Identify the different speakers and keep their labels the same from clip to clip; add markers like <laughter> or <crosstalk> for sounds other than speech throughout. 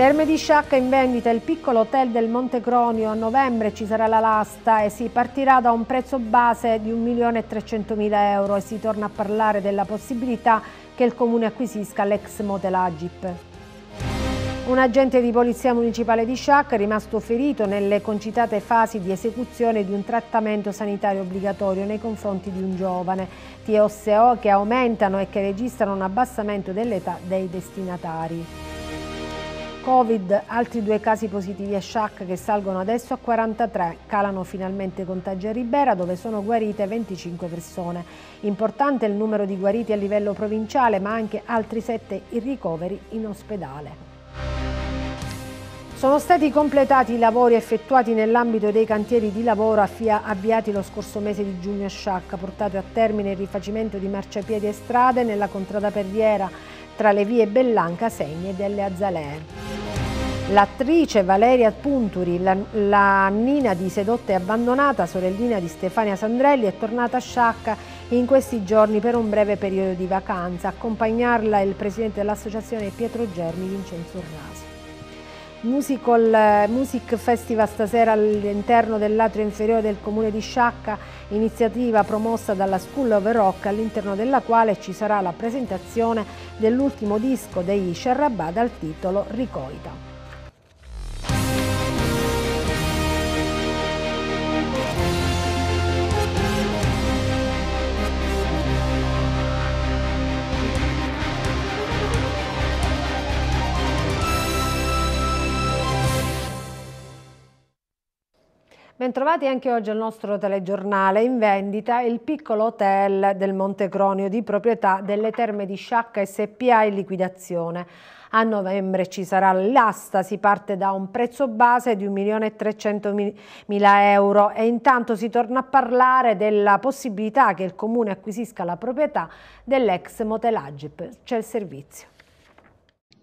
Speaker 1: Terme di Sciacca in vendita, il piccolo hotel del Monte Cronio a novembre ci sarà la lasta e si partirà da un prezzo base di 1.300.000 euro e si torna a parlare della possibilità che il Comune acquisisca l'ex motel Agip. Un agente di polizia municipale di Sciacca è rimasto ferito nelle concitate fasi di esecuzione di un trattamento sanitario obbligatorio nei confronti di un giovane. TOSO che aumentano e che registrano un abbassamento dell'età dei destinatari. Covid, altri due casi positivi a Shack che salgono adesso a 43, calano finalmente i contagi a Ribera dove sono guarite 25 persone. Importante il numero di guariti a livello provinciale ma anche altri 7 i ricoveri in ospedale. Sono stati completati i lavori effettuati nell'ambito dei cantieri di lavoro a FIA avviati lo scorso mese di giugno a Sciacca, portato a termine il rifacimento di marciapiedi e strade nella contrada Perriera, tra le vie Bellanca Segne delle Azzalee. L'attrice Valeria Punturi, la, la, nina di Sedotta e Abbandonata, sorellina di Stefania Sandrelli, è tornata a Sciacca in questi giorni per un breve periodo di vacanza. Accompagnarla è il presidente dell'associazione Pietro Germi, Vincenzo Raso. Musical, eh, music Festival stasera all'interno dell'atrio inferiore del comune di Sciacca, iniziativa promossa dalla School of Rock all'interno della quale ci sarà la presentazione dell'ultimo disco degli Sharrabà dal titolo Ricoita. Bentrovati anche oggi al nostro telegiornale in vendita il piccolo hotel del Monte Cronio di proprietà delle terme di Sciacca SPA in liquidazione. A novembre ci sarà l'asta, si parte da un prezzo base di 1.300.000 euro e intanto si torna a parlare della possibilità che il Comune acquisisca la proprietà dell'ex motel Agip. C'è cioè il servizio.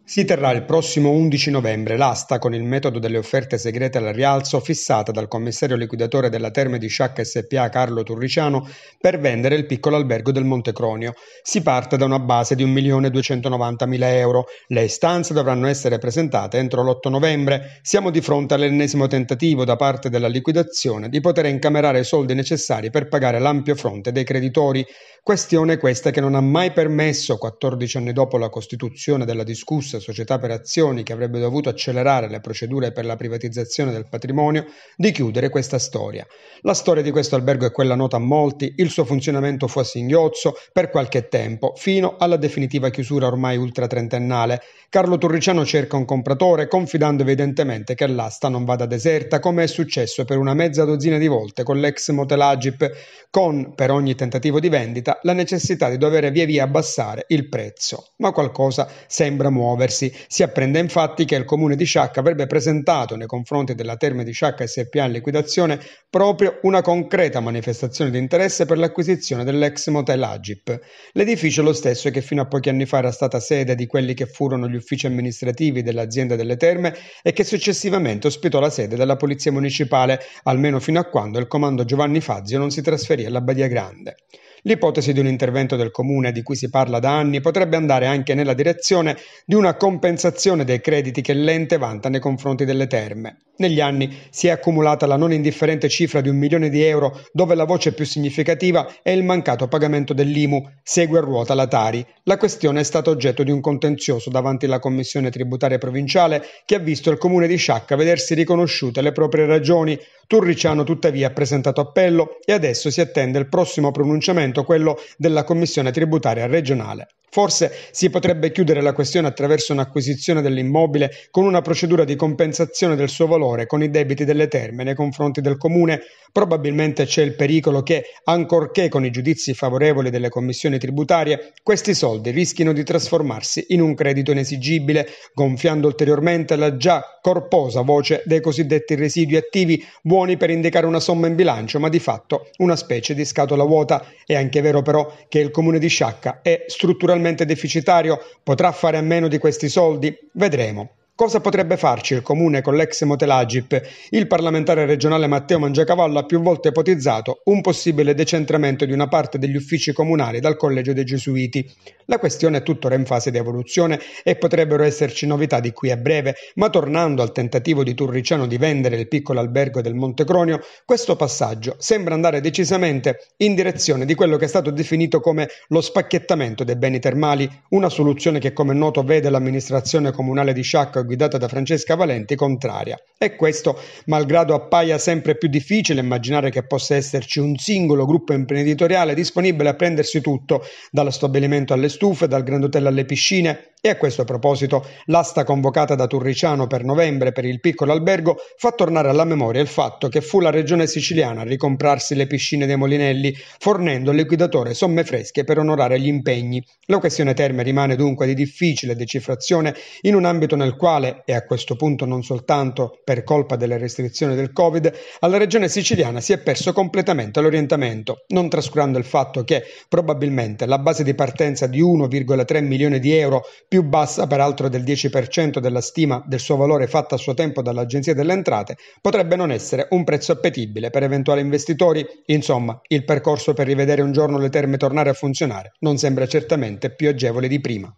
Speaker 2: Si terrà il prossimo 11 novembre l'asta con il metodo delle offerte segrete al rialzo fissata dal commissario liquidatore della Terme di Sciacca SPA Carlo Turriciano per vendere il piccolo albergo del Montecronio. Si parte da una base di 1.290.000 euro. Le istanze dovranno essere presentate entro l'8 novembre. Siamo di fronte all'ennesimo tentativo da parte della liquidazione di poter incamerare i soldi necessari per pagare l'ampio fronte dei creditori. Questione questa che non ha mai permesso, 14 anni dopo la costituzione della discussa Focus, società per azioni che avrebbe dovuto accelerare le procedure per la privatizzazione del patrimonio, di chiudere questa storia. La storia di questo albergo è quella nota a molti, il suo funzionamento fu a singhiozzo per qualche tempo, fino alla definitiva chiusura ormai ultratrentennale. Carlo Turriciano cerca un compratore, confidando evidentemente che l'asta non vada deserta, come è successo per una mezza dozzina di volte con l'ex motel Agip, con, per ogni tentativo di vendita, la necessità di dover via via abbassare il prezzo. Ma qualcosa sembra muovere muoversi. Si apprende infatti che il comune di Sciacca avrebbe presentato nei confronti della Terme di Sciacca SPA in liquidazione proprio una concreta manifestazione di interesse per l'acquisizione dell'ex motel Agip. L'edificio è lo stesso che fino a pochi anni fa era stata sede di quelli che furono gli uffici amministrativi dell'azienda delle terme e che successivamente ospitò la sede della Polizia Municipale, almeno fino a quando il comando Giovanni Fazio non si trasferì alla Badia Grande. L'ipotesi di un intervento del comune di cui si parla da anni potrebbe andare anche nella direzione di una compensazione dei crediti che l'ente vanta nei confronti delle terme. Negli anni si è accumulata la non indifferente cifra di un milione di euro dove la voce più significativa è il mancato pagamento dell'IMU, segue a ruota la Tari. La questione è stata oggetto di un contenzioso davanti alla Commissione Tributaria Provinciale che ha visto il comune di Sciacca vedersi riconosciute le proprie ragioni. Turriciano tuttavia ha presentato appello e adesso si attende il prossimo pronunciamento argomento quello della Commissione tributaria regionale. Forse si potrebbe chiudere la questione attraverso un'acquisizione dell'immobile con una procedura di compensazione del suo valore con i debiti delle terme nei confronti del comune. Probabilmente c'è il pericolo che, ancorché con i giudizi favorevoli delle commissioni tributarie, questi soldi rischino di trasformarsi in un credito inesigibile, gonfiando ulteriormente la già corposa voce dei cosiddetti residui attivi, buoni per indicare una somma in bilancio, ma di fatto una specie di scatola vuota. E anche vero però che il comune di Sciacca è strutturalmente deficitario, potrà fare a meno di questi soldi? Vedremo. Cosa potrebbe farci il comune con l'ex Motelagip? Il parlamentare regionale Matteo Mangiacavallo ha più volte ipotizzato un possibile decentramento di una parte degli uffici comunali dal Collegio dei Gesuiti. La questione è tuttora in fase di evoluzione e potrebbero esserci novità di qui a breve, ma tornando al tentativo di Turriciano di vendere il piccolo albergo del Monte Cronio, questo passaggio sembra andare decisamente in direzione di quello che è stato definito come lo spacchettamento dei beni termali, una soluzione che come noto vede l'amministrazione comunale di Sciacca guidata da Francesca Valenti contraria. E questo, malgrado appaia sempre più difficile immaginare che possa esserci un singolo gruppo imprenditoriale disponibile a prendersi tutto, dallo stabilimento alle stufe, dal Grand Hotel alle piscine. E a questo proposito, l'asta convocata da Turriciano per novembre per il piccolo albergo fa tornare alla memoria il fatto che fu la regione siciliana a ricomprarsi le piscine dei Molinelli, fornendo al liquidatore somme fresche per onorare gli impegni. La questione terme rimane dunque di difficile decifrazione in un ambito nel quale generale e a questo punto non soltanto per colpa delle restrizioni del Covid, alla regione siciliana si è perso completamente l'orientamento, non trascurando il fatto che probabilmente la base di partenza di 1,3 milioni di euro, più bassa peraltro del 10% della stima del suo valore fatta a suo tempo dall'Agenzia delle Entrate, potrebbe non essere un prezzo appetibile per eventuali investitori. Insomma, il percorso per rivedere un giorno le terme tornare a funzionare non sembra certamente più agevole di prima.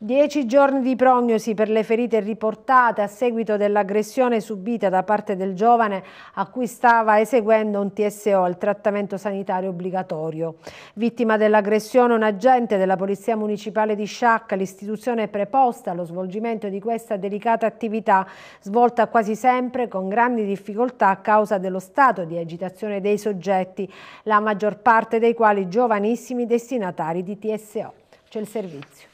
Speaker 1: Dieci giorni di prognosi per le ferite riportate a seguito dell'aggressione subita da parte del giovane a cui stava eseguendo un TSO, il trattamento sanitario obbligatorio. Vittima dell'aggressione un agente della Polizia Municipale di Sciacca, l'istituzione preposta allo svolgimento di questa delicata attività, svolta quasi sempre con grandi difficoltà a causa dello stato di agitazione dei soggetti, la maggior parte dei quali giovanissimi destinatari di TSO. C'è il servizio.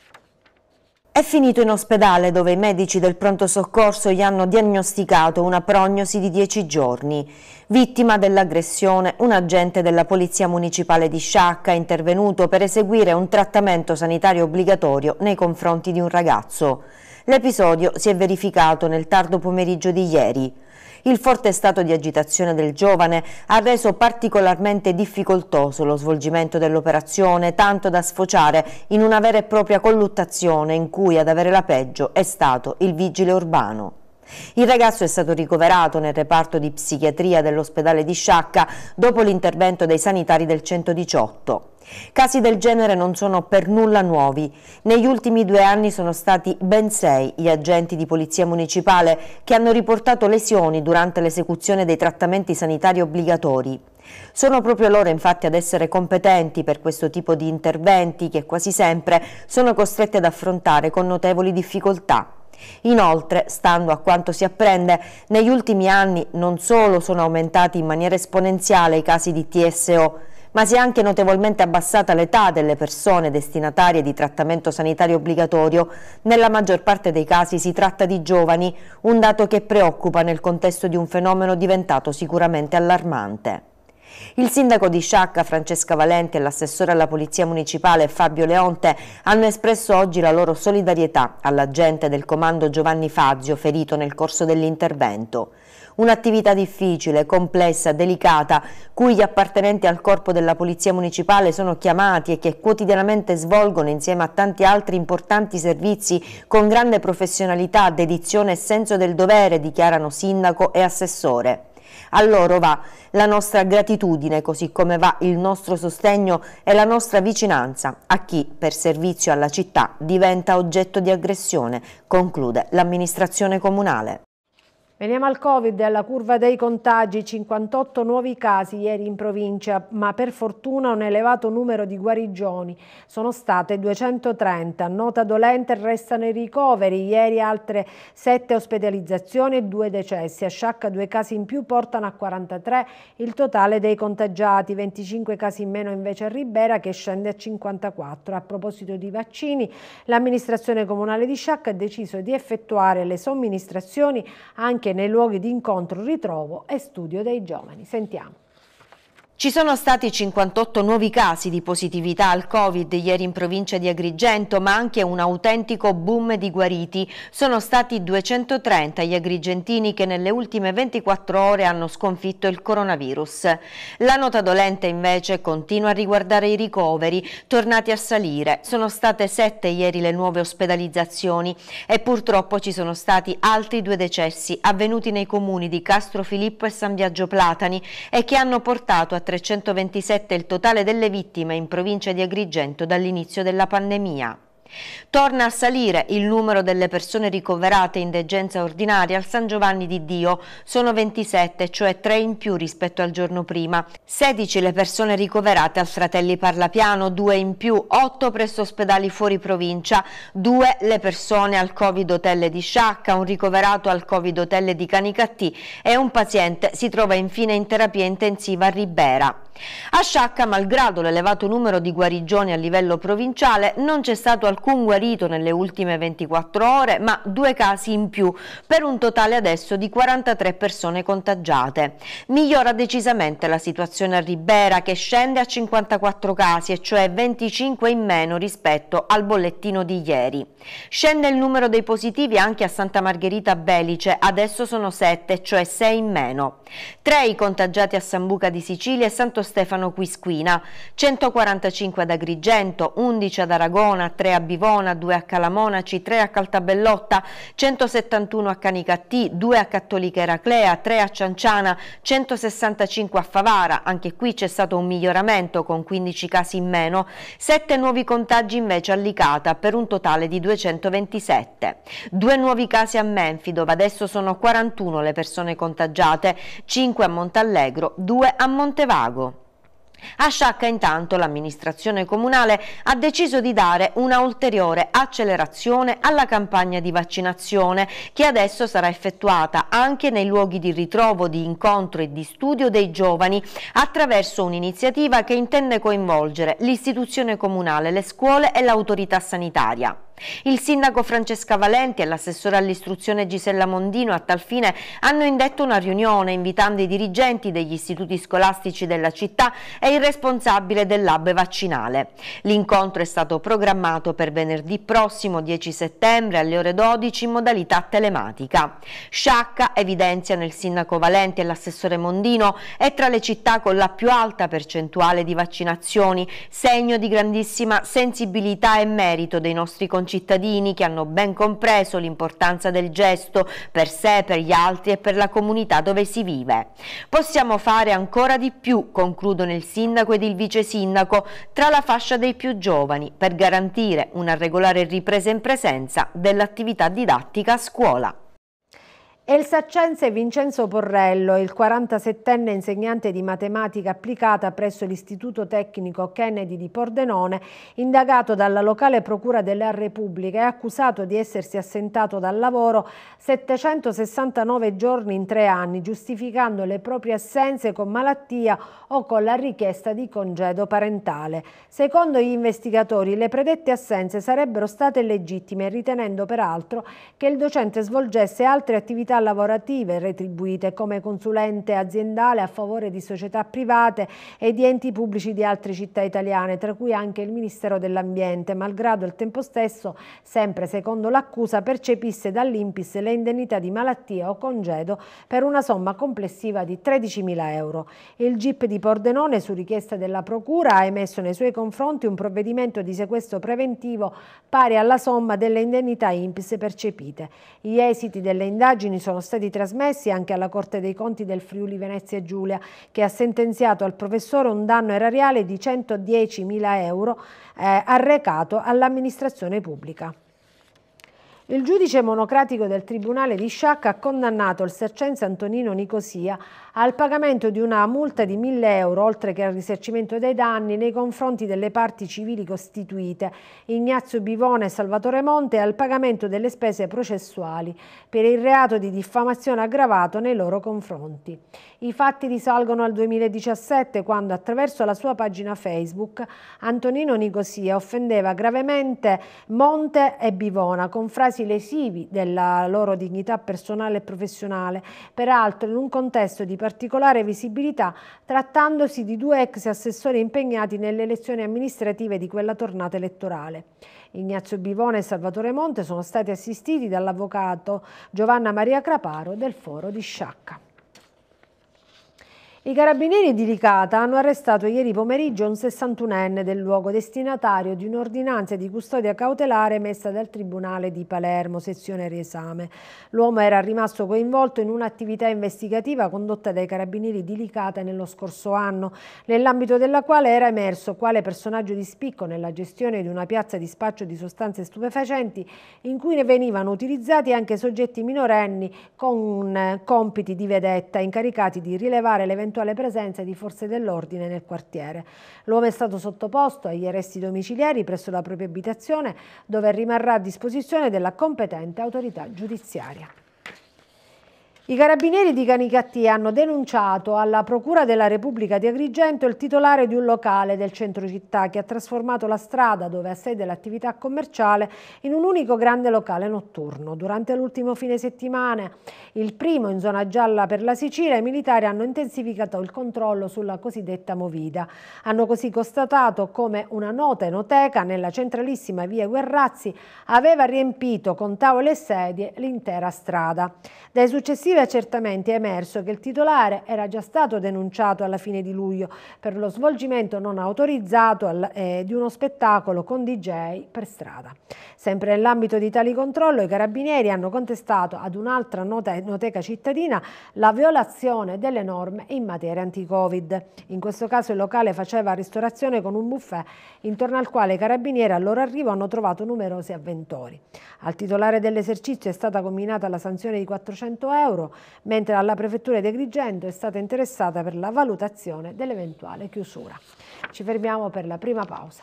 Speaker 3: È finito in ospedale dove i medici del pronto soccorso gli hanno diagnosticato una prognosi di 10 giorni. Vittima dell'aggressione, un agente della Polizia Municipale di Sciacca è intervenuto per eseguire un trattamento sanitario obbligatorio nei confronti di un ragazzo. L'episodio si è verificato nel tardo pomeriggio di ieri il forte stato di agitazione del giovane ha reso particolarmente difficoltoso lo svolgimento dell'operazione, tanto da sfociare in una vera e propria colluttazione in cui ad avere la peggio è stato il vigile urbano. Il ragazzo è stato ricoverato nel reparto di psichiatria dell'ospedale di Sciacca dopo l'intervento dei sanitari del 118. Casi del genere non sono per nulla nuovi. Negli ultimi due anni sono stati ben sei gli agenti di polizia municipale che hanno riportato lesioni durante l'esecuzione dei trattamenti sanitari obbligatori. Sono proprio loro infatti ad essere competenti per questo tipo di interventi che quasi sempre sono costretti ad affrontare con notevoli difficoltà. Inoltre, stando a quanto si apprende, negli ultimi anni non solo sono aumentati in maniera esponenziale i casi di TSO, ma si è anche notevolmente abbassata l'età delle persone destinatarie di trattamento sanitario obbligatorio. Nella maggior parte dei casi si tratta di giovani, un dato che preoccupa nel contesto di un fenomeno diventato sicuramente allarmante. Il sindaco di Sciacca Francesca Valente e l'assessore alla Polizia Municipale Fabio Leonte hanno espresso oggi la loro solidarietà all'agente del comando Giovanni Fazio ferito nel corso dell'intervento. Un'attività difficile, complessa, delicata, cui gli appartenenti al corpo della Polizia Municipale sono chiamati e che quotidianamente svolgono insieme a tanti altri importanti servizi con grande professionalità, dedizione e senso del dovere, dichiarano sindaco e assessore. A loro va la nostra gratitudine, così come va il nostro sostegno e la nostra vicinanza a chi, per servizio alla città, diventa oggetto di aggressione, conclude l'amministrazione comunale.
Speaker 1: Veniamo al Covid, alla curva dei contagi, 58 nuovi casi ieri in provincia, ma per fortuna un elevato numero di guarigioni, sono state 230. Nota dolente restano i ricoveri, ieri altre 7 ospedalizzazioni e 2 decessi. A Sciacca 2 casi in più portano a 43 il totale dei contagiati, 25 casi in meno invece a Ribera che scende a 54. A proposito di vaccini, l'amministrazione comunale di Sciacca ha deciso di effettuare le somministrazioni anche nei luoghi di incontro, ritrovo e studio dei giovani. Sentiamo.
Speaker 3: Ci sono stati 58 nuovi casi di positività al Covid ieri in provincia di Agrigento, ma anche un autentico boom di guariti. Sono stati 230 gli agrigentini che nelle ultime 24 ore hanno sconfitto il coronavirus. La nota dolente invece continua a riguardare i ricoveri, tornati a salire. Sono state 7 ieri le nuove ospedalizzazioni e purtroppo ci sono stati altri due decessi avvenuti nei comuni di Castro Filippo e San Biagio Platani e che hanno portato a 327 il totale delle vittime in provincia di Agrigento dall'inizio della pandemia. Torna a salire il numero delle persone ricoverate in degenza ordinaria al San Giovanni di Dio, sono 27, cioè 3 in più rispetto al giorno prima. 16 le persone ricoverate al Fratelli Parlapiano, 2 in più, 8 presso ospedali fuori provincia, 2 le persone al Covid Hotel di Sciacca, un ricoverato al Covid Hotel di Canicattì e un paziente si trova infine in terapia intensiva a Ribera. A Sciacca, malgrado l'elevato numero di guarigioni a livello provinciale, non c'è stato alcun alcun guarito nelle ultime 24 ore, ma due casi in più, per un totale adesso di 43 persone contagiate. Migliora decisamente la situazione a Ribera, che scende a 54 casi, e cioè 25 in meno rispetto al bollettino di ieri. Scende il numero dei positivi anche a Santa Margherita Belice, adesso sono 7, cioè 6 in meno. 3 i contagiati a Sambuca di Sicilia e Santo Stefano Quisquina, 145 ad Agrigento, 11 ad Aragona, 3 a Bivona, 2 a Calamonaci, 3 a Caltabellotta, 171 a Canicattì, 2 a Cattolica Eraclea, 3 a Cianciana, 165 a Favara, anche qui c'è stato un miglioramento con 15 casi in meno, 7 nuovi contagi invece a Licata per un totale di 227. Due nuovi casi a Menfi dove adesso sono 41 le persone contagiate, 5 a Montallegro, 2 a Montevago. A Sciacca intanto l'amministrazione comunale ha deciso di dare una ulteriore accelerazione alla campagna di vaccinazione che adesso sarà effettuata anche nei luoghi di ritrovo, di incontro e di studio dei giovani attraverso un'iniziativa che intende coinvolgere l'istituzione comunale, le scuole e l'autorità sanitaria. Il sindaco Francesca Valenti e l'assessore all'istruzione Gisella Mondino a tal fine hanno indetto una riunione invitando i dirigenti degli istituti scolastici della città e il responsabile del lab vaccinale. L'incontro è stato programmato per venerdì prossimo 10 settembre alle ore 12 in modalità telematica. Sciacca, evidenziano il sindaco Valenti e l'assessore Mondino, è tra le città con la più alta percentuale di vaccinazioni, segno di grandissima sensibilità e merito dei nostri concittadini concittadini che hanno ben compreso l'importanza del gesto per sé, per gli altri e per la comunità dove si vive. Possiamo fare ancora di più, concludono il sindaco ed il vice sindaco, tra la fascia dei più giovani per garantire una regolare ripresa in presenza dell'attività didattica a scuola.
Speaker 1: El Saccense Vincenzo Porrello, il 47enne insegnante di matematica applicata presso l'Istituto Tecnico Kennedy di Pordenone, indagato dalla locale Procura della Repubblica, è accusato di essersi assentato dal lavoro 769 giorni in tre anni, giustificando le proprie assenze con malattia o con la richiesta di congedo parentale. Secondo gli investigatori, le predette assenze sarebbero state legittime, ritenendo peraltro che il docente svolgesse altre attività attività lavorative retribuite come consulente aziendale a favore di società private e di enti pubblici di altre città italiane, tra cui anche il Ministero dell'Ambiente, malgrado al tempo stesso, sempre secondo l'accusa, percepisse dall'Impis le indennità di malattia o congedo per una somma complessiva di 13.000 euro. Il GIP di Pordenone, su richiesta della Procura, ha emesso nei suoi confronti un provvedimento di sequestro preventivo pari alla somma delle indennità Impis percepite. Gli esiti delle indagini sono stati trasmessi anche alla Corte dei Conti del Friuli Venezia Giulia, che ha sentenziato al professore un danno erariale di 110.000 euro eh, arrecato all'amministrazione pubblica. Il giudice monocratico del Tribunale di Sciacca ha condannato il sercense Antonino Nicosia al pagamento di una multa di 1000 euro, oltre che al risarcimento dei danni nei confronti delle parti civili costituite, Ignazio Bivone e Salvatore Monte, e al pagamento delle spese processuali per il reato di diffamazione aggravato nei loro confronti. I fatti risalgono al 2017, quando attraverso la sua pagina Facebook Antonino Nicosia offendeva gravemente Monte e Bivona con frasi lesivi della loro dignità personale e professionale, peraltro in un contesto di particolare visibilità trattandosi di due ex assessori impegnati nelle elezioni amministrative di quella tornata elettorale. Ignazio Bivone e Salvatore Monte sono stati assistiti dall'avvocato Giovanna Maria Craparo del Foro di Sciacca. I carabinieri di Licata hanno arrestato ieri pomeriggio un 61enne del luogo destinatario di un'ordinanza di custodia cautelare messa dal Tribunale di Palermo, sezione riesame. L'uomo era rimasto coinvolto in un'attività investigativa condotta dai carabinieri di Licata nello scorso anno, nell'ambito della quale era emerso quale personaggio di spicco nella gestione di una piazza di spaccio di sostanze stupefacenti in cui ne venivano utilizzati anche soggetti minorenni con eh, compiti di vedetta incaricati di rilevare l'eventuale l'eventuale presenza di forze dell'ordine nel quartiere. L'uomo è stato sottoposto agli arresti domiciliari presso la propria abitazione dove rimarrà a disposizione della competente autorità giudiziaria. I carabinieri di Canicattì hanno denunciato alla Procura della Repubblica di Agrigento il titolare di un locale del centro città che ha trasformato la strada dove ha sede l'attività commerciale in un unico grande locale notturno. Durante l'ultimo fine settimana, il primo in zona gialla per la Sicilia, i militari hanno intensificato il controllo sulla cosiddetta movida. Hanno così constatato come una nota enoteca nella centralissima via Guerrazzi aveva riempito con tavole e sedie l'intera strada. Dai successivi successivi accertamenti è emerso che il titolare era già stato denunciato alla fine di luglio per lo svolgimento non autorizzato eh, di uno spettacolo con DJ per strada. Sempre nell'ambito di tali controlli, i carabinieri hanno contestato ad un'altra noteca cittadina la violazione delle norme in materia anti-Covid. In questo caso il locale faceva ristorazione con un buffet intorno al quale i carabinieri al loro arrivo hanno trovato numerosi avventori. Al titolare dell'esercizio è stata combinata la sanzione di 400 euro euro, mentre alla prefettura di Agrigento è stata interessata per la valutazione dell'eventuale chiusura. Ci fermiamo per la prima pausa.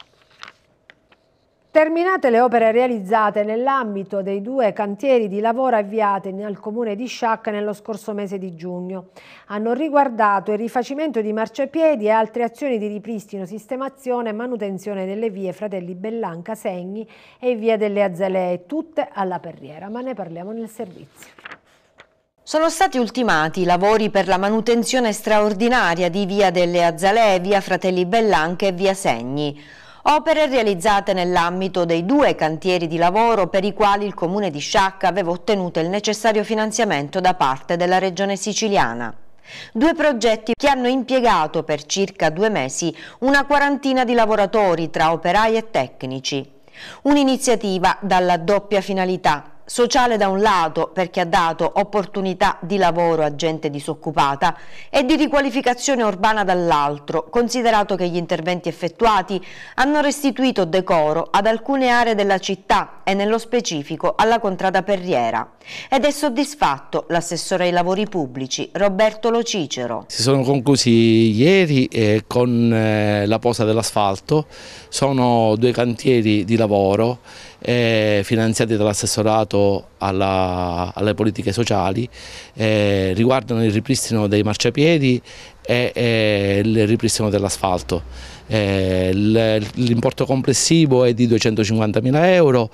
Speaker 1: Terminate le opere realizzate nell'ambito dei due cantieri di lavoro avviati nel comune di Sciacca nello scorso mese di giugno, hanno riguardato il rifacimento di marciapiedi e altre azioni di ripristino, sistemazione e manutenzione delle vie Fratelli Bellanca, Segni e via delle Azalee, tutte alla Perriera, ma ne parliamo nel servizio.
Speaker 3: Sono stati ultimati i lavori per la manutenzione straordinaria di Via delle Azzalee, Via Fratelli Bellanche e Via Segni. Opere realizzate nell'ambito dei due cantieri di lavoro per i quali il Comune di Sciacca aveva ottenuto il necessario finanziamento da parte della Regione Siciliana. Due progetti che hanno impiegato per circa due mesi una quarantina di lavoratori tra operai e tecnici. Un'iniziativa dalla doppia finalità sociale da un lato perché ha dato opportunità di lavoro a gente disoccupata e di riqualificazione urbana dall'altro, considerato che gli interventi effettuati hanno restituito decoro ad alcune aree della città e nello specifico alla contrada Perriera. Ed è soddisfatto l'assessore ai lavori pubblici Roberto Locicero.
Speaker 4: Si sono conclusi ieri eh, con eh, la posa dell'asfalto, sono due cantieri di lavoro eh, finanziati dall'assessorato alle politiche sociali, eh, riguardano il ripristino dei marciapiedi e, e il ripristino dell'asfalto. Eh, L'importo complessivo è di 250.000 euro,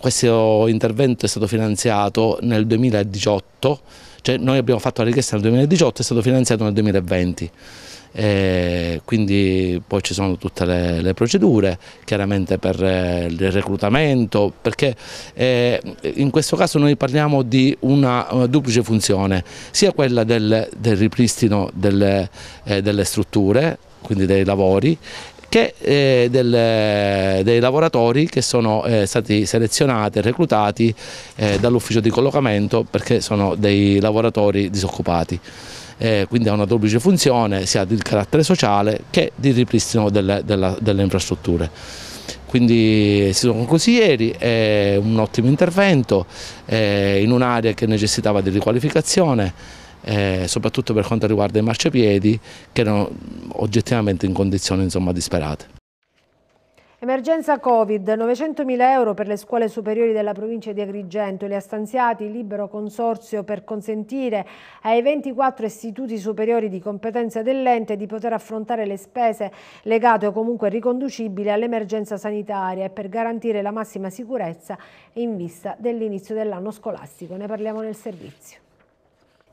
Speaker 4: questo intervento è stato finanziato nel 2018, cioè noi abbiamo fatto la richiesta nel 2018 e è stato finanziato nel 2020 eh, quindi poi ci sono tutte le, le procedure chiaramente per eh, il reclutamento perché eh, in questo caso noi parliamo di una, una duplice funzione sia quella del, del ripristino delle, eh, delle strutture quindi dei lavori che eh, del, dei lavoratori che sono eh, stati selezionati e reclutati eh, dall'ufficio di collocamento perché sono dei lavoratori disoccupati eh, quindi ha una duplice funzione sia di carattere sociale che di ripristino delle, della, delle infrastrutture. Quindi si sono conclusi ieri, è un ottimo intervento eh, in un'area che necessitava di riqualificazione. Eh, soprattutto per quanto riguarda i marciapiedi che erano oggettivamente in condizioni insomma, disperate.
Speaker 1: Emergenza Covid, 900.000 euro per le scuole superiori della provincia di Agrigento, li ha stanziati il libero consorzio per consentire ai 24 istituti superiori di competenza dell'ente di poter affrontare le spese legate o comunque riconducibili all'emergenza sanitaria e per garantire la massima sicurezza in vista dell'inizio dell'anno scolastico. Ne parliamo nel servizio.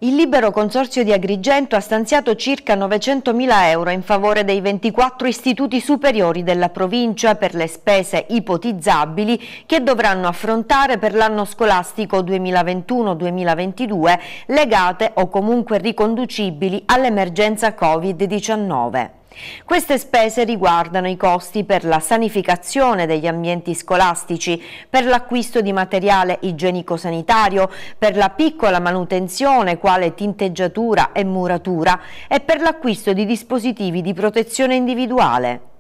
Speaker 3: Il libero consorzio di Agrigento ha stanziato circa 900.000 euro in favore dei 24 istituti superiori della provincia per le spese ipotizzabili che dovranno affrontare per l'anno scolastico 2021-2022 legate o comunque riconducibili all'emergenza Covid-19. Queste spese riguardano i costi per la sanificazione degli ambienti scolastici, per l'acquisto di materiale igienico-sanitario, per la piccola manutenzione quale tinteggiatura e muratura e per l'acquisto di dispositivi di protezione individuale.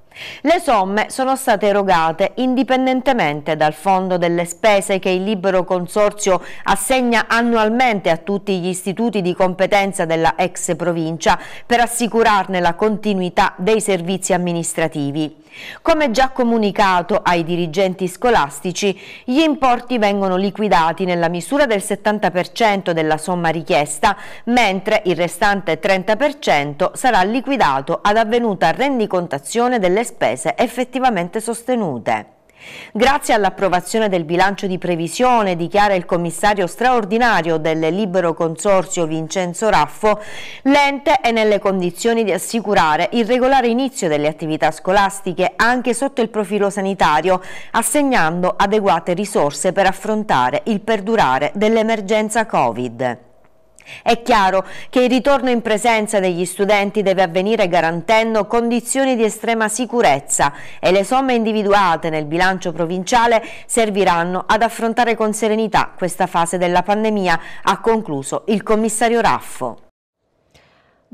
Speaker 3: Le somme sono state erogate indipendentemente dal fondo delle spese che il libero consorzio assegna annualmente a tutti gli istituti di competenza della ex provincia per assicurarne la continuità dei servizi amministrativi. Come già comunicato ai dirigenti scolastici, gli importi vengono liquidati nella misura del 70% della somma richiesta, mentre il restante 30% sarà liquidato ad avvenuta rendicontazione delle spese effettivamente sostenute. Grazie all'approvazione del bilancio di previsione, dichiara il commissario straordinario del libero consorzio Vincenzo Raffo, l'ente è nelle condizioni di assicurare il regolare inizio delle attività scolastiche anche sotto il profilo sanitario, assegnando adeguate risorse per affrontare il perdurare dell'emergenza Covid. È chiaro che il ritorno in presenza degli studenti deve avvenire garantendo condizioni di estrema sicurezza e le somme individuate nel bilancio provinciale serviranno ad affrontare con serenità questa fase della pandemia, ha concluso il commissario Raffo.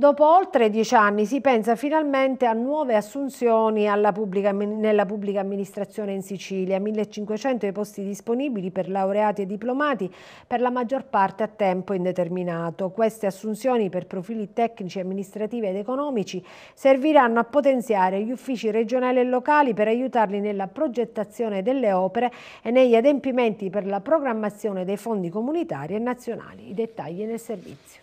Speaker 1: Dopo oltre dieci anni si pensa finalmente a nuove assunzioni pubblica, nella pubblica amministrazione in Sicilia, 1500 i posti disponibili per laureati e diplomati, per la maggior parte a tempo indeterminato. Queste assunzioni per profili tecnici, amministrativi ed economici serviranno a potenziare gli uffici regionali e locali per aiutarli nella progettazione delle opere e negli adempimenti per la programmazione dei fondi comunitari e nazionali. I dettagli nel servizio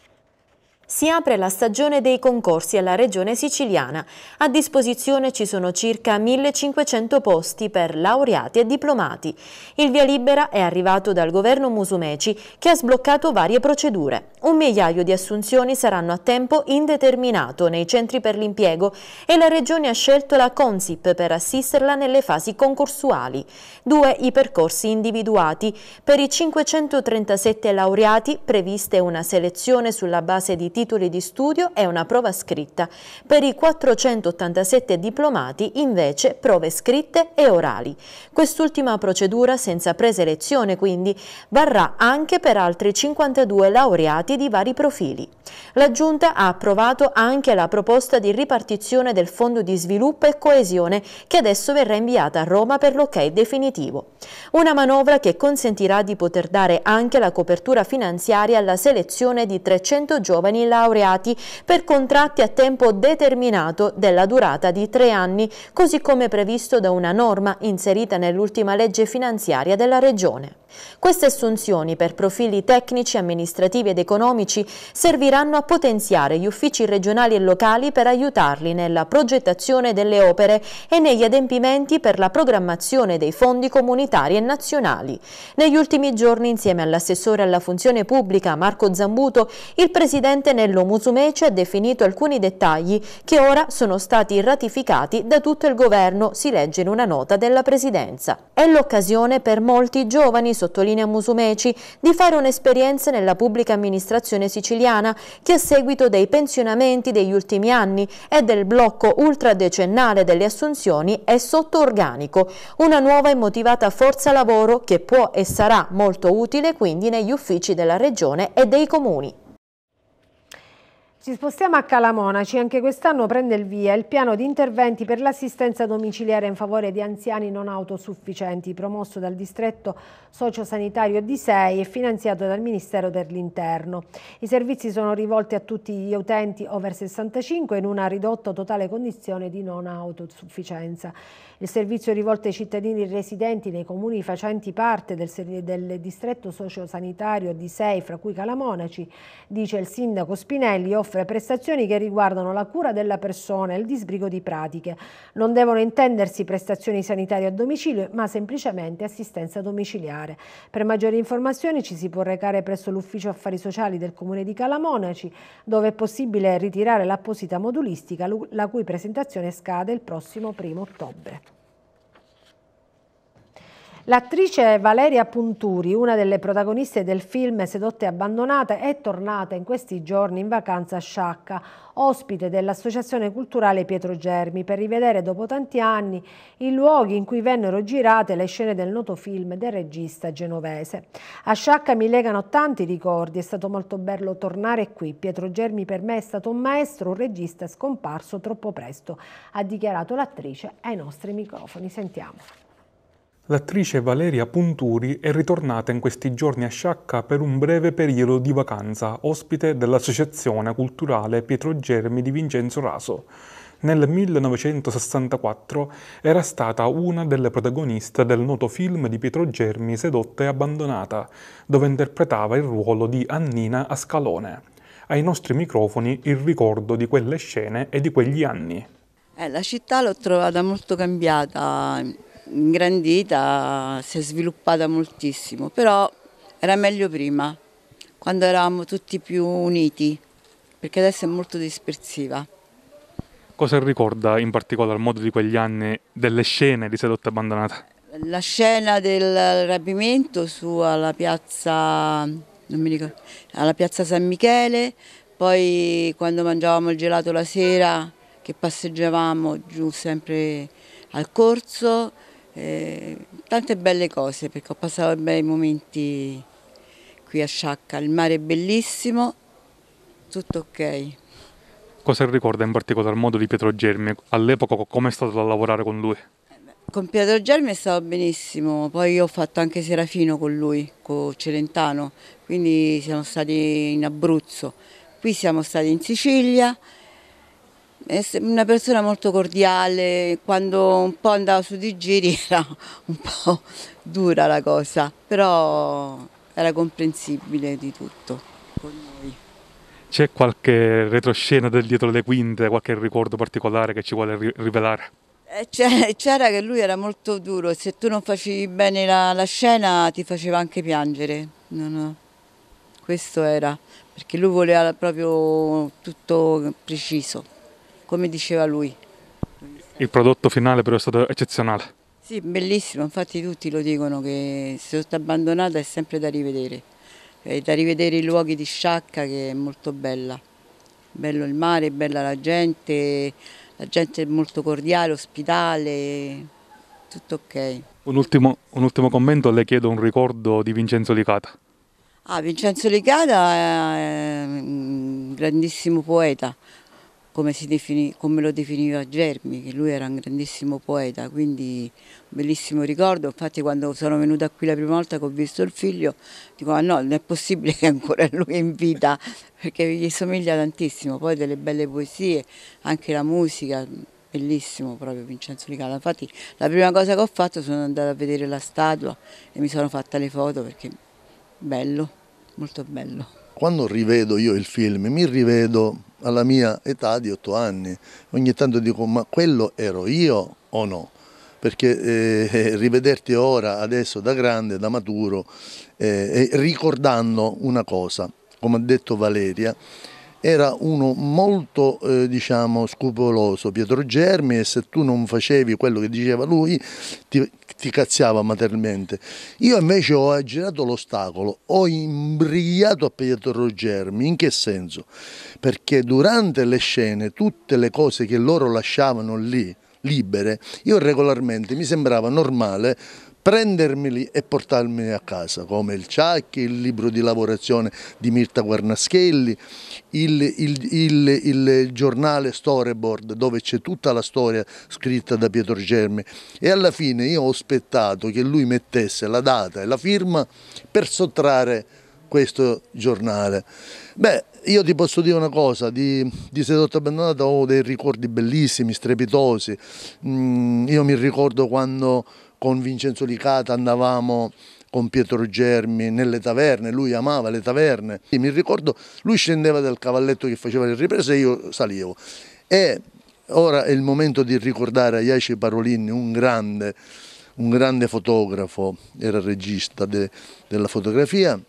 Speaker 5: si apre la stagione dei concorsi alla Regione Siciliana. A disposizione ci sono circa 1500 posti per laureati e diplomati. Il via libera è arrivato dal governo Musumeci che ha sbloccato varie procedure. Un migliaio di assunzioni saranno a tempo indeterminato nei centri per l'impiego e la Regione ha scelto la Consip per assisterla nelle fasi concorsuali. Due i percorsi individuati. Per i 537 laureati previste una selezione sulla base di titoli titoli di studio e una prova scritta, per i 487 diplomati invece prove scritte e orali. Quest'ultima procedura senza preselezione quindi varrà anche per altri 52 laureati di vari profili. La Giunta ha approvato anche la proposta di ripartizione del Fondo di Sviluppo e Coesione che adesso verrà inviata a Roma per l'ok definitivo. Una manovra che consentirà di poter dare anche la copertura finanziaria alla selezione di 300 giovani laureati laureati per contratti a tempo determinato della durata di tre anni, così come previsto da una norma inserita nell'ultima legge finanziaria della Regione. Queste assunzioni per profili tecnici, amministrativi ed economici serviranno a potenziare gli uffici regionali e locali per aiutarli nella progettazione delle opere e negli adempimenti per la programmazione dei fondi comunitari e nazionali. Negli ultimi giorni, insieme all'assessore alla funzione pubblica Marco Zambuto, il Presidente nel Antonello Musumeci ha definito alcuni dettagli che ora sono stati ratificati da tutto il governo, si legge in una nota della Presidenza. È l'occasione per molti giovani, sottolinea Musumeci, di fare un'esperienza nella pubblica amministrazione siciliana che a seguito dei pensionamenti degli ultimi anni e del blocco ultradecennale delle assunzioni è sotto organico, una nuova e motivata forza lavoro che può e sarà molto utile quindi negli uffici della Regione e dei comuni.
Speaker 1: Ci spostiamo a Calamonaci, anche quest'anno prende il via il piano di interventi per l'assistenza domiciliare in favore di anziani non autosufficienti, promosso dal distretto sociosanitario di Sei e finanziato dal Ministero dell'Interno. I servizi sono rivolti a tutti gli utenti over 65 in una ridotta totale condizione di non autosufficienza. Il servizio rivolto ai cittadini residenti nei comuni facenti parte del, del distretto sociosanitario di Sei, fra cui Calamonaci, dice il sindaco Spinelli, offre prestazioni che riguardano la cura della persona e il disbrigo di pratiche. Non devono intendersi prestazioni sanitarie a domicilio, ma semplicemente assistenza domiciliare. Per maggiori informazioni ci si può recare presso l'ufficio affari sociali del comune di Calamonaci, dove è possibile ritirare l'apposita modulistica, la cui presentazione scade il prossimo primo ottobre. L'attrice Valeria Punturi, una delle protagoniste del film Sedotte e abbandonate, è tornata in questi giorni in vacanza a Sciacca, ospite dell'Associazione Culturale Pietro Germi, per rivedere dopo tanti anni i luoghi in cui vennero girate le scene del noto film del regista genovese. A Sciacca mi legano tanti ricordi, è stato molto bello tornare qui. Pietro Germi per me è stato un maestro, un regista scomparso troppo presto, ha dichiarato l'attrice ai nostri microfoni. Sentiamo.
Speaker 6: L'attrice Valeria Punturi è ritornata in questi giorni a Sciacca per un breve periodo di vacanza, ospite dell'Associazione Culturale Pietro Germi di Vincenzo Raso. Nel 1964 era stata una delle protagoniste del noto film di Pietro Germi Sedotta e abbandonata, dove interpretava il ruolo di Annina Ascalone. Ai nostri microfoni il ricordo di quelle scene e di quegli anni.
Speaker 7: Eh, la città l'ho trovata molto cambiata ingrandita, si è sviluppata moltissimo, però era meglio prima, quando eravamo tutti più uniti, perché adesso è molto dispersiva.
Speaker 6: Cosa ricorda in particolar modo di quegli anni delle scene di Sedotta Abbandonata?
Speaker 7: La scena del rapimento su alla piazza, ricordo, alla piazza San Michele, poi quando mangiavamo il gelato la sera che passeggiavamo giù sempre al corso, eh, tante belle cose perché ho passato bei momenti qui a Sciacca, il mare è bellissimo, tutto ok.
Speaker 6: Cosa ricorda in particolar modo di Pietro Germi? All'epoca come è stato da lavorare con lui?
Speaker 7: Con Pietro Germi è stato benissimo, poi io ho fatto anche Serafino con lui, con Celentano, quindi siamo stati in Abruzzo, qui siamo stati in Sicilia, è una persona molto cordiale, quando un po' andava su di giri <laughs> era un po' dura la cosa, però era comprensibile di tutto con noi.
Speaker 6: C'è qualche retroscena del dietro le quinte, qualche ricordo particolare che ci vuole ri rivelare?
Speaker 7: Eh, c'era che lui era molto duro, se tu non facevi bene la, la scena ti faceva anche piangere. No, no. Questo era, perché lui voleva proprio tutto preciso come diceva lui.
Speaker 6: Il prodotto finale però è stato eccezionale.
Speaker 7: Sì, bellissimo, infatti tutti lo dicono che se è abbandonata è sempre da rivedere, è da rivedere i luoghi di Sciacca che è molto bella, bello il mare, bella la gente, la gente è molto cordiale, ospitale, tutto ok.
Speaker 6: Un ultimo, un ultimo commento, le chiedo un ricordo di Vincenzo Licata.
Speaker 7: Ah, Vincenzo Licata è un grandissimo poeta, come, definì, come, lo definiva Germi, che lui era un grandissimo poeta, quindi un bellissimo ricordo. Infatti quando sono venuta qui la prima volta che ho visto il figlio, dico ah no, non è possibile che ancora <laughs> lui è in vita, perché gli somiglia tantissimo, poi delle belle poesie, anche la musica, bellissimo proprio Vincenzo Licala. Infatti la prima cosa che ho fatto sono andata a vedere la statua e mi sono fatta le foto perché bello, molto bello
Speaker 8: quando rivedo io il film, mi rivedo alla mia età di otto anni, ogni tanto dico ma quello ero io o no? Perché eh, eh rivederti ora, adesso da grande, da maturo, eh, ricordando una cosa, come ha detto Valeria, era uno molto eh, diciamo, scrupoloso, Pietro Germi, e se tu non facevi quello che diceva lui ti, ti cazziava materialmente. Io invece ho aggirato l'ostacolo, ho imbrigliato a Pietro Germi, in che senso? Perché durante le scene tutte le cose che loro lasciavano lì, libere, io regolarmente mi sembrava normale prendermeli e portarmeli a casa, come il Ciacchi, il libro di lavorazione di Mirta Guarnaschelli, il, il, il, il giornale Storyboard dove c'è tutta la storia scritta da Pietro Germi e alla fine io ho aspettato che lui mettesse la data e la firma per sottrarre questo giornale. Beh, io ti posso dire una cosa, di, di Sedotto Abbandonato ho dei ricordi bellissimi, strepitosi. Mm, io mi ricordo quando con Vincenzo Licata andavamo con Pietro Germi nelle taverne, lui amava le taverne. E mi ricordo, lui scendeva dal cavalletto che faceva le riprese e io salivo. E ora è il momento di ricordare a Iaci Parolini, un grande, un grande fotografo, era regista de, della fotografia,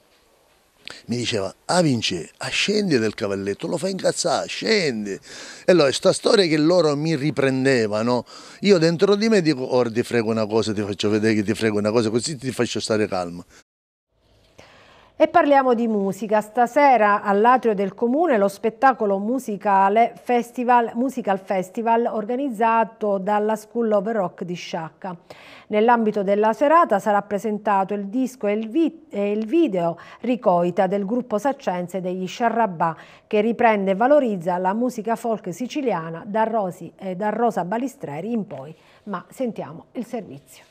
Speaker 8: mi diceva, ah Vince, ah, del cavalletto, lo fai incazzare, scendi. E allora, sta storia che loro mi riprendevano, io dentro di me dico, ora ti frego una cosa, ti faccio vedere che ti frego una cosa, così ti faccio stare calmo.
Speaker 1: E parliamo di musica. Stasera all'Atrio del Comune lo spettacolo musicale Festival, Musical Festival organizzato dalla School of Rock di Sciacca. Nell'ambito della serata sarà presentato il disco e il, vi e il video Ricoita del gruppo saccense degli Sciarrabà che riprende e valorizza la musica folk siciliana da, Rosi, eh, da Rosa Balistreri in poi. Ma sentiamo il servizio.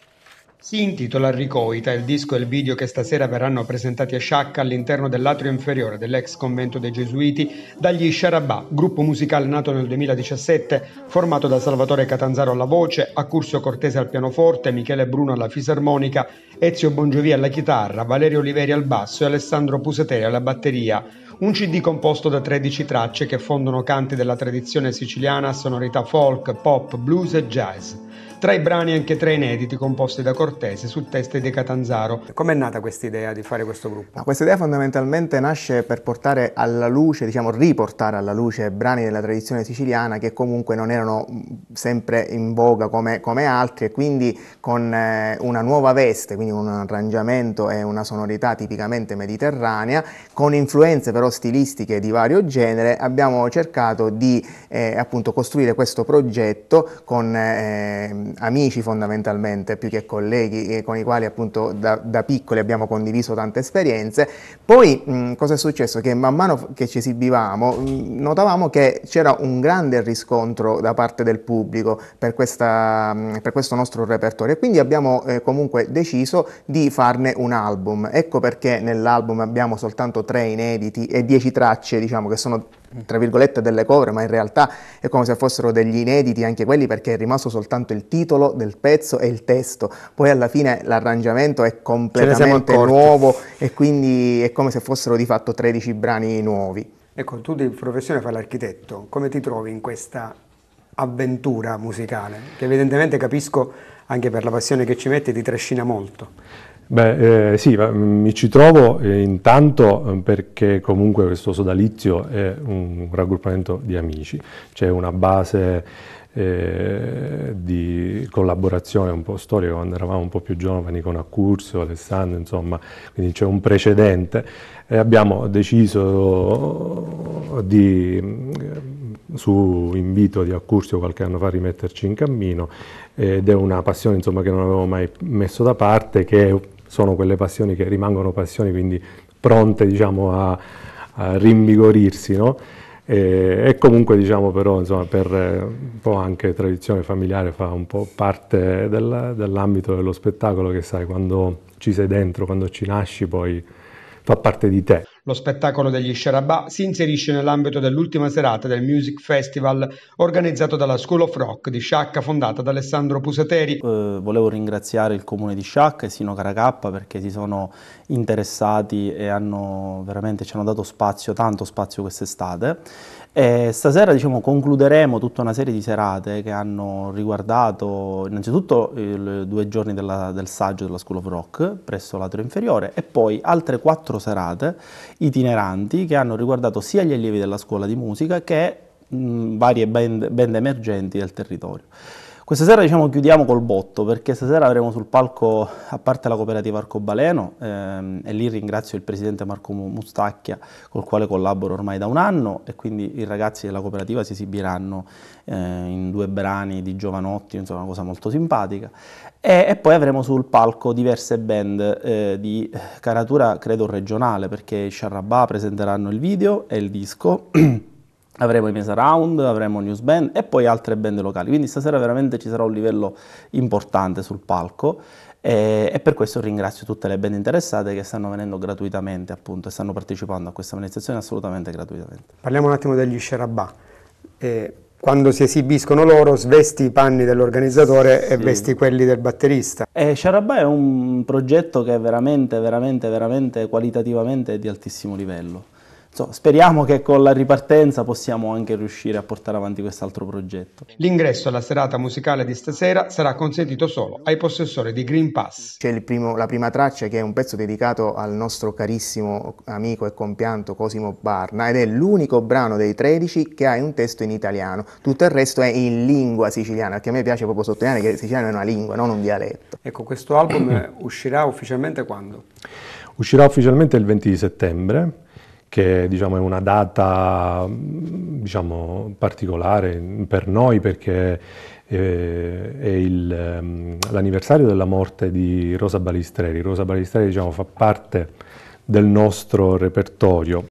Speaker 2: Si intitola Ricoita il disco e il video che stasera verranno presentati a Sciacca all'interno dell'atrio inferiore dell'ex convento dei Gesuiti dagli Sciarabà, gruppo musicale nato nel 2017, formato da Salvatore Catanzaro alla voce, Accursio Cortese al pianoforte, Michele Bruno alla fisarmonica, Ezio Bongiovia alla chitarra, Valerio Oliveri al basso e Alessandro Pusateri alla batteria. Un CD composto da 13 tracce che fondono canti della tradizione siciliana, sonorità folk, pop, blues e jazz. Tra i brani anche tre inediti composti da Cortese su teste di Catanzaro. Come è nata questa idea di fare questo gruppo?
Speaker 9: Questa idea fondamentalmente nasce per portare alla luce, diciamo riportare alla luce brani della tradizione siciliana che comunque non erano mm, sempre in voga come, come altri e quindi con eh, una nuova veste, quindi un arrangiamento e una sonorità tipicamente mediterranea, con influenze però stilistiche di vario genere, abbiamo cercato di eh, appunto costruire questo progetto con eh, amici fondamentalmente, più che colleghi, eh, con i quali appunto da, da piccoli abbiamo condiviso tante esperienze. Poi mh, cosa è successo? Che man mano che ci esibivamo mh, notavamo che c'era un grande riscontro da parte del pubblico per, questa, mh, per questo nostro repertorio e quindi abbiamo eh, comunque deciso di farne un album. Ecco perché nell'album abbiamo soltanto tre inediti e dieci tracce diciamo che sono tra virgolette delle cover, ma in realtà è come se fossero degli inediti anche quelli perché è rimasto soltanto il titolo del pezzo e il testo. Poi alla fine l'arrangiamento è completamente nuovo e quindi è come se fossero di fatto 13 brani nuovi.
Speaker 2: Ecco, tu di professione fai l'architetto, come ti trovi in questa avventura musicale?
Speaker 9: Che evidentemente capisco anche
Speaker 2: per la passione che ci metti ti trascina molto.
Speaker 10: Beh, eh, sì, mm, mi ci trovo eh, intanto eh, perché comunque questo sodalizio è un raggruppamento di amici, c'è una base eh, di collaborazione un po' storica quando eravamo un po' più giovani con Accursio, Alessandro, insomma, quindi c'è un precedente e abbiamo deciso eh, di mm, su invito di Accursio qualche anno fa rimetterci in cammino eh, ed è una passione insomma, che non avevo mai messo da parte che è sono quelle passioni che rimangono passioni, quindi pronte diciamo, a, a rinvigorirsi. No? E, e, comunque diciamo però insomma, per eh, un po' anche tradizione familiare fa un po' parte dell'ambito dello spettacolo che sai quando ci sei dentro, quando ci nasci poi fa parte di te.
Speaker 2: Lo spettacolo degli Sharabà si inserisce nell'ambito dell'ultima serata del Music
Speaker 11: Festival organizzato dalla School of Rock di Sciacca fondata da Alessandro Pusateri. Eh, volevo ringraziare il comune di Sciacca e Sino Caracappa perché si sono interessati e hanno veramente ci hanno dato spazio, tanto spazio quest'estate e eh, stasera diciamo, concluderemo tutta una serie di serate che hanno riguardato innanzitutto i due giorni della, del saggio della School of Rock presso l'atrio inferiore e poi altre quattro serate itineranti che hanno riguardato sia gli allievi della scuola di musica che mh, varie band, band emergenti del territorio. Questa sera diciamo chiudiamo col botto perché stasera avremo sul palco a parte la cooperativa Arcobaleno ehm, e lì ringrazio il presidente Marco Mustacchia col quale collaboro ormai da un anno e quindi i ragazzi della cooperativa si esibiranno eh, in due brani di giovanotti, insomma una cosa molto simpatica e, e poi avremo sul palco diverse band eh, di caratura credo regionale perché i Sharrabà presenteranno il video e il disco <clears throat> avremo i Mesa Round, avremo News Band e poi altre band locali, quindi stasera veramente ci sarà un livello importante sul palco e, e per questo ringrazio tutte le band interessate che stanno venendo gratuitamente appunto e stanno partecipando a questa manifestazione assolutamente gratuitamente.
Speaker 2: Parliamo un attimo degli
Speaker 11: Sherabà. Eh,
Speaker 2: quando si esibiscono loro svesti i panni dell'organizzatore sì. e vesti quelli del
Speaker 11: batterista. E è un progetto che è veramente, veramente, veramente qualitativamente di altissimo livello So, speriamo che con la ripartenza possiamo anche riuscire a
Speaker 9: portare avanti quest'altro progetto.
Speaker 2: L'ingresso alla serata musicale di stasera sarà consentito solo
Speaker 11: ai
Speaker 9: possessori
Speaker 2: di Green Pass.
Speaker 9: C'è la prima traccia che è un pezzo dedicato al nostro carissimo amico e compianto Cosimo Barna ed è l'unico brano dei 13 che ha un testo in italiano. Tutto il resto è in lingua siciliana, perché a me piace proprio sottolineare che il siciliano è una lingua, non un dialetto.
Speaker 2: Ecco, questo album <clears throat> uscirà ufficialmente quando?
Speaker 10: Uscirà ufficialmente il 20 settembre che diciamo, è una data diciamo, particolare per noi perché eh, è il, ehm, l'anniversario della morte di Rosa Balistreri. Rosa Balistreri diciamo, fa parte del nostro repertorio.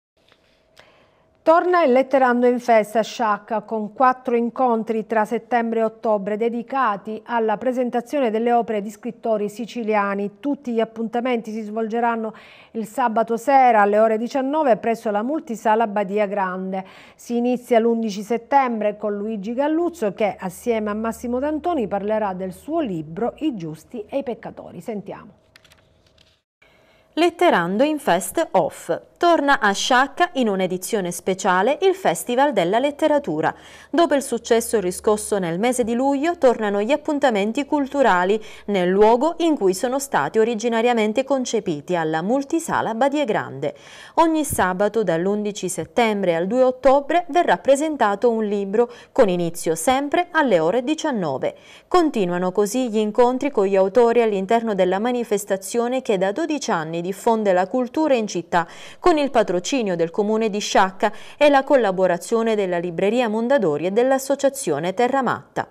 Speaker 1: Torna il letterando in festa a Sciacca con quattro incontri tra settembre e ottobre dedicati alla presentazione delle opere di scrittori siciliani. Tutti gli appuntamenti si svolgeranno il sabato sera alle ore 19 presso la multisala Badia Grande. Si inizia l'11 settembre con Luigi Galluzzo che assieme a Massimo D'Antoni parlerà del suo libro I giusti e i peccatori. Sentiamo.
Speaker 5: Letterando in fest off torna a Sciacca in un'edizione speciale il Festival della Letteratura. Dopo il successo riscosso nel mese di luglio tornano gli appuntamenti culturali nel luogo in cui sono stati originariamente concepiti alla multisala Badie Grande. Ogni sabato dall'11 settembre al 2 ottobre verrà presentato un libro con inizio sempre alle ore 19. Continuano così gli incontri con gli autori all'interno della manifestazione che da 12 anni diffonde la cultura in città con con il patrocinio del comune di Sciacca e la collaborazione della libreria Mondadori e dell'associazione Terramatta.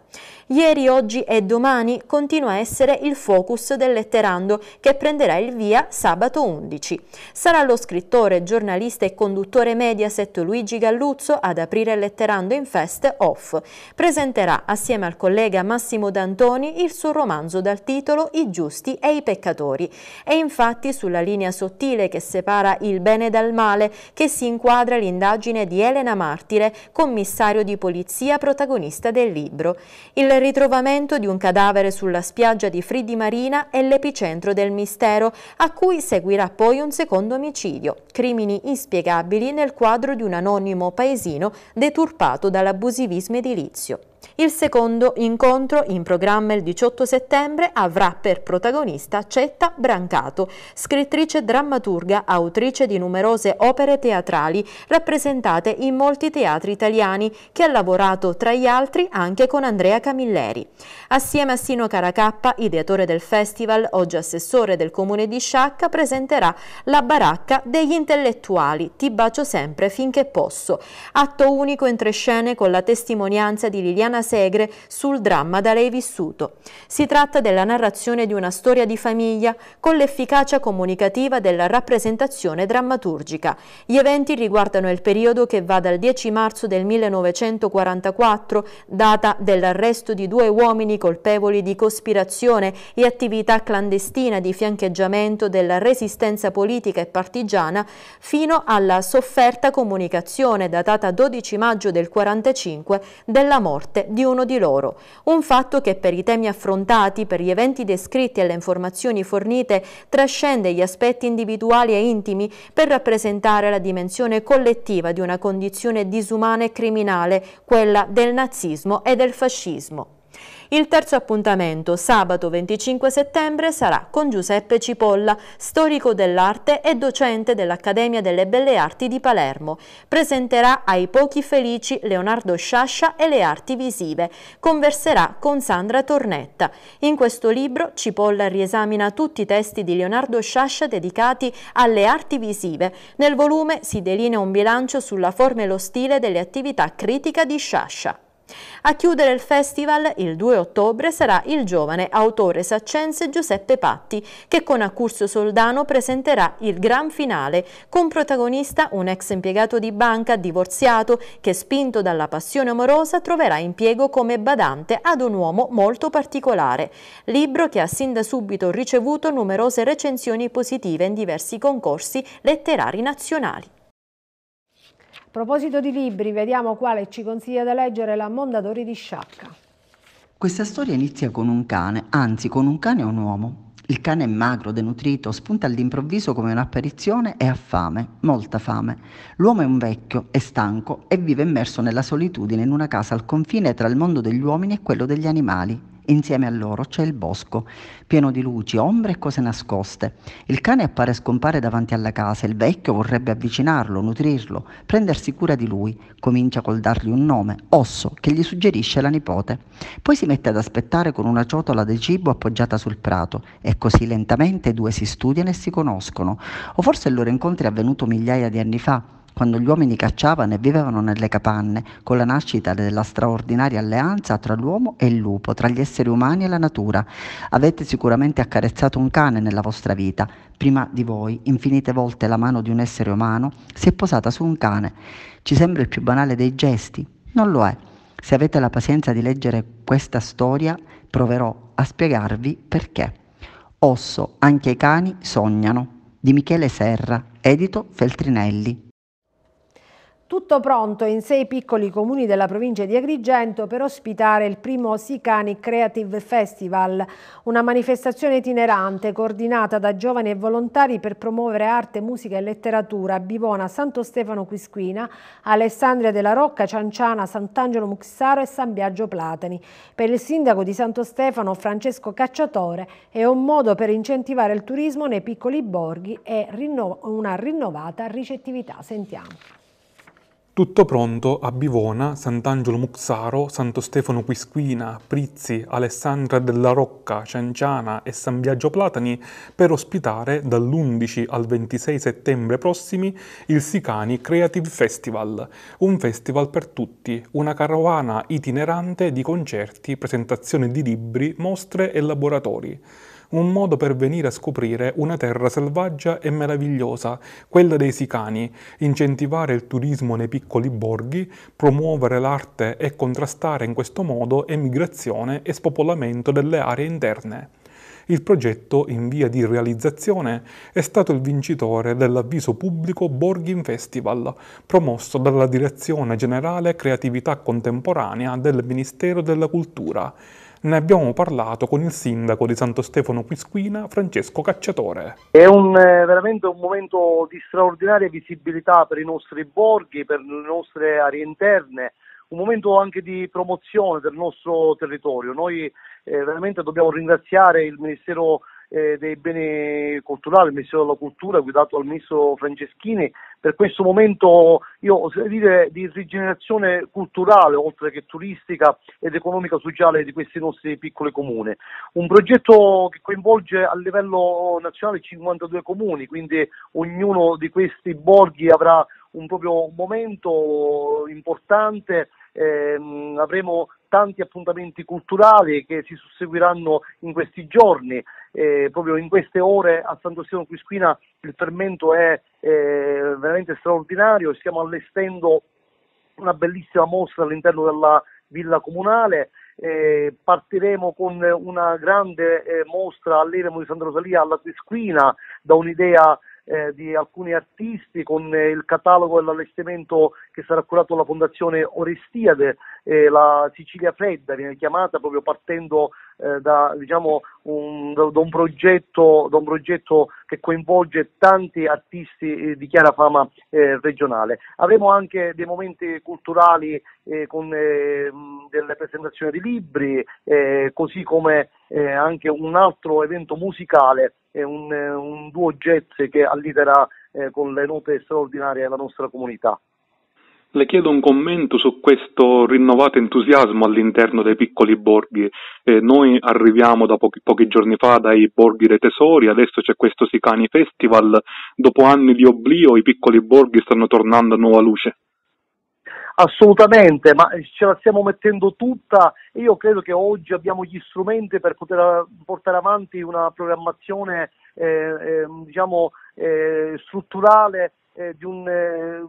Speaker 5: Ieri, oggi e domani continua a essere il focus del letterando che prenderà il via sabato 11. Sarà lo scrittore, giornalista e conduttore Mediaset Luigi Galluzzo ad aprire il letterando in Fest Off. Presenterà assieme al collega Massimo D'Antoni il suo romanzo dal titolo I giusti e i peccatori. E infatti sulla linea sottile che separa il bene lontane dal male, che si inquadra l'indagine di Elena Martire, commissario di polizia protagonista del libro. Il ritrovamento di un cadavere sulla spiaggia di Fridi Marina è l'epicentro del mistero, a cui seguirà poi un secondo omicidio, crimini inspiegabili nel quadro di un anonimo paesino deturpato dall'abusivismo edilizio. Il secondo incontro, in programma il 18 settembre, avrà per protagonista Cetta Brancato, scrittrice drammaturga, autrice di numerose opere teatrali rappresentate in molti teatri italiani, che ha lavorato tra gli altri anche con Andrea Camilleri. Assieme a Sino Caracappa, ideatore del festival, oggi assessore del comune di Sciacca, presenterà La baracca degli intellettuali, Ti bacio sempre finché posso. Atto unico in tre scene con la testimonianza di Liliana Segre sul dramma da lei vissuto. Si tratta della narrazione di una storia di famiglia con l'efficacia comunicativa della rappresentazione drammaturgica. Gli eventi riguardano il periodo che va dal 10 marzo del 1944, data dell'arresto di due uomini colpevoli di cospirazione e attività clandestina di fiancheggiamento della resistenza politica e partigiana, fino alla sofferta comunicazione datata 12 maggio del 1945 della morte di uno di loro, un fatto che per i temi affrontati, per gli eventi descritti e le informazioni fornite trascende gli aspetti individuali e intimi per rappresentare la dimensione collettiva di una condizione disumana e criminale, quella del nazismo e del fascismo. Il terzo appuntamento, sabato 25 settembre, sarà con Giuseppe Cipolla, storico dell'arte e docente dell'Accademia delle Belle Arti di Palermo. Presenterà ai pochi felici Leonardo Sciascia e le arti visive. Converserà con Sandra Tornetta. In questo libro Cipolla riesamina tutti i testi di Leonardo Sciascia dedicati alle arti visive. Nel volume si delinea un bilancio sulla forma e lo stile delle attività critica di Sciascia. A chiudere il festival, il 2 ottobre, sarà il giovane autore saccense Giuseppe Patti, che con Accurso Soldano presenterà il gran finale, con protagonista un ex impiegato di banca divorziato che, spinto dalla passione amorosa, troverà impiego come badante ad un uomo molto particolare. Libro che ha sin da subito ricevuto numerose recensioni positive in diversi concorsi letterari
Speaker 1: nazionali proposito di libri, vediamo quale ci consiglia da leggere la Mondadori di Sciacca.
Speaker 12: Questa storia inizia con un cane, anzi con un cane e un uomo. Il cane è magro, denutrito, spunta all'improvviso come un'apparizione e ha fame, molta fame. L'uomo è un vecchio, è stanco e vive immerso nella solitudine in una casa al confine tra il mondo degli uomini e quello degli animali. Insieme a loro c'è il bosco, pieno di luci, ombre e cose nascoste. Il cane appare e scompare davanti alla casa, il vecchio vorrebbe avvicinarlo, nutrirlo, prendersi cura di lui. Comincia col dargli un nome, Osso, che gli suggerisce la nipote. Poi si mette ad aspettare con una ciotola di cibo appoggiata sul prato e così lentamente i due si studiano e si conoscono. O forse il loro incontro è avvenuto migliaia di anni fa quando gli uomini cacciavano e vivevano nelle capanne, con la nascita della straordinaria alleanza tra l'uomo e il lupo, tra gli esseri umani e la natura. Avete sicuramente accarezzato un cane nella vostra vita. Prima di voi, infinite volte la mano di un essere umano si è posata su un cane. Ci sembra il più banale dei gesti? Non lo è. Se avete la pazienza di leggere questa storia, proverò a spiegarvi perché. Osso, anche i cani sognano. Di Michele Serra, edito Feltrinelli.
Speaker 1: Tutto pronto in sei piccoli comuni della provincia di Agrigento per ospitare il primo Sicani Creative Festival, una manifestazione itinerante coordinata da giovani e volontari per promuovere arte, musica e letteratura a Bivona, Santo Stefano Quisquina, Alessandria della Rocca, Cianciana, Sant'Angelo Muxaro e San Biagio Platani. Per il sindaco di Santo Stefano, Francesco Cacciatore, è un modo per incentivare il turismo nei piccoli borghi e una rinnovata ricettività. Sentiamo.
Speaker 6: Tutto pronto a Bivona, Sant'Angelo Muxaro, Santo Stefano Quisquina, Prizzi, Alessandra della Rocca, Cianciana e San Biagio Platani per ospitare dall'11 al 26 settembre prossimi il Sicani Creative Festival, un festival per tutti, una carovana itinerante di concerti, presentazioni di libri, mostre e laboratori un modo per venire a scoprire una terra selvaggia e meravigliosa, quella dei sicani, incentivare il turismo nei piccoli borghi, promuovere l'arte e contrastare in questo modo emigrazione e spopolamento delle aree interne. Il progetto, in via di realizzazione, è stato il vincitore dell'avviso pubblico Borghin Festival, promosso dalla Direzione Generale Creatività Contemporanea del Ministero della Cultura, ne abbiamo parlato con il sindaco di Santo Stefano Quisquina, Francesco Cacciatore.
Speaker 13: È un, eh, veramente un momento di straordinaria visibilità per i nostri borghi, per le nostre aree interne, un momento anche di promozione del nostro territorio. Noi eh, veramente dobbiamo ringraziare il Ministero eh, dei Beni Culturali, il Ministero della Cultura guidato dal Ministro Franceschini per questo momento io dire di rigenerazione culturale oltre che turistica ed economica sociale di questi nostri piccoli comuni. Un progetto che coinvolge a livello nazionale 52 comuni, quindi ognuno di questi borghi avrà un proprio momento importante, ehm, avremo tanti appuntamenti culturali che si susseguiranno in questi giorni eh, proprio in queste ore a Sant'Ostino Quisquina il fermento è eh, veramente straordinario, stiamo allestendo una bellissima mostra all'interno della villa comunale, eh, partiremo con una grande eh, mostra all'Eremo di Santa Rosalia alla Quisquina da un'idea eh, di alcuni artisti con eh, il catalogo e l'allestimento che sarà curato dalla Fondazione Orestiade, eh, la Sicilia Fredda viene chiamata proprio partendo eh, da, diciamo, un, da, un progetto, da, un, progetto, che coinvolge tanti artisti eh, di chiara fama eh, regionale. Avremo anche dei momenti culturali eh, con delle presentazioni di libri, così come anche un altro evento musicale, un, un duo jazz che alliterà eh, con le note straordinarie della nostra comunità.
Speaker 6: Le chiedo un commento su questo rinnovato entusiasmo all'interno dei piccoli borghi. Eh, noi arriviamo da pochi, pochi, giorni fa dai borghi dei tesori, adesso c'è questo Sicani Festival, dopo anni di oblio i
Speaker 13: piccoli borghi stanno tornando a nuova luce. Assolutamente, ma ce la stiamo mettendo tutta e io credo che oggi abbiamo gli strumenti per poter portare avanti una programmazione eh, ehm, diciamo, eh, diciamo, strutturale eh, di un, eh,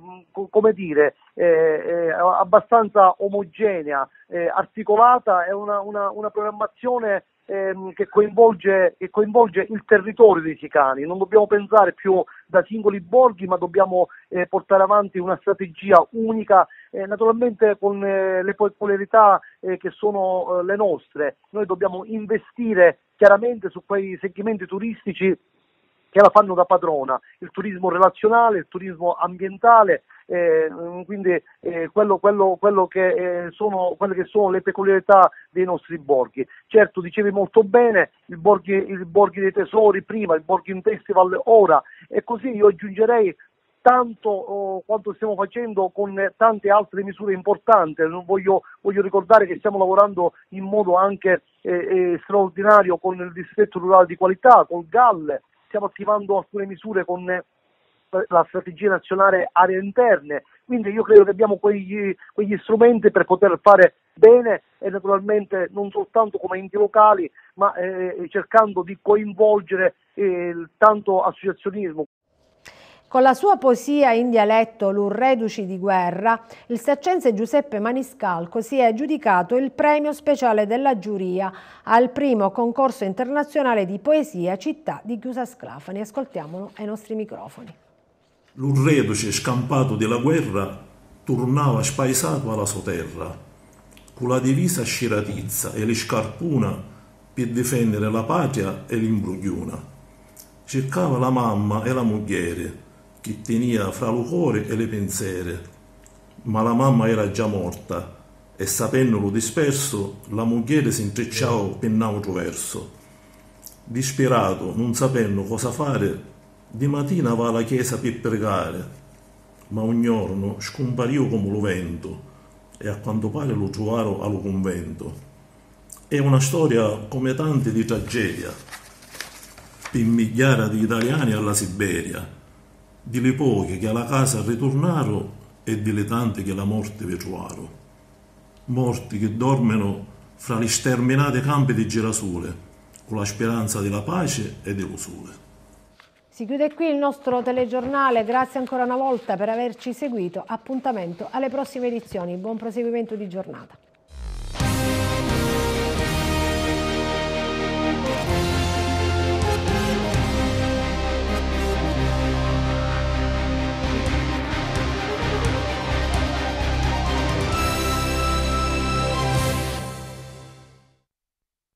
Speaker 13: come dire, eh, eh, abbastanza omogenea, eh, articolata, è una, una, una programmazione Ehm, che, coinvolge, che, coinvolge, il territorio dei sicani. Non dobbiamo pensare più da singoli borghi, ma dobbiamo eh, portare avanti una strategia unica, eh, naturalmente con eh, le peculiarità eh, che sono le nostre. Noi dobbiamo investire chiaramente su quei segmenti turistici che la fanno da padrona, il turismo relazionale, il turismo ambientale, eh, quindi eh, quello, quello, quello che, eh, sono, quelle che sono le peculiarità dei nostri borghi. Certo, dicevi molto bene, il borghi, borghi dei tesori prima, il borghi in festival ora e così io aggiungerei tanto oh, quanto stiamo facendo con tante altre misure importanti. Voglio, voglio ricordare che stiamo lavorando in modo anche eh, eh, straordinario con il distretto rurale di qualità, col GAL, stiamo attivando alcune misure con eh, la strategia nazionale aree interne, quindi io credo che abbiamo quegli, quegli strumenti per poter fare bene e naturalmente non soltanto come enti locali, ma eh, cercando di coinvolgere eh, tanto associazionismo
Speaker 1: con la sua poesia in dialetto L'Urreduci di guerra, il saccense Giuseppe Maniscalco si è aggiudicato il premio speciale della giuria al primo concorso internazionale di poesia Città di Chiusa Sclafani. Ascoltiamolo ai nostri microfoni.
Speaker 14: L'Urreduci scampato della guerra tornava spaesato alla sua terra, con la divisa sciratizza e le scarpuna per difendere la patria e l'imbrugliona. Cercava la mamma e la mogliere, che tenia fra lo cuore e le pensiere. Ma la mamma era già morta e sapendolo disperso, la moglie si intrecciava per un verso. Disperato, non sapendo cosa fare, di mattina va alla chiesa per pregare, ma un giorno scomparì come lo vento e a quanto pare lo trovarono al convento. È una storia come tante di tragedia, per migliaia di italiani alla Siberia, di le poche che alla casa ritornaro e di le tante che alla morte vetuaro, morti che dormono fra gli sterminati campi di girasole, con la speranza della pace e dello sole.
Speaker 1: Si chiude qui il nostro telegiornale, grazie ancora una volta per averci seguito, appuntamento alle prossime edizioni, buon proseguimento di giornata.